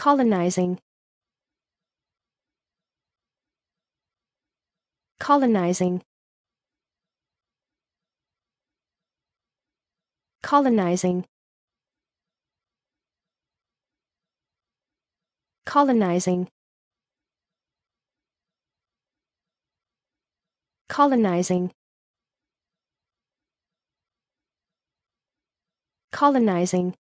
Colonizing Colonizing Colonizing Colonizing Colonizing Colonizing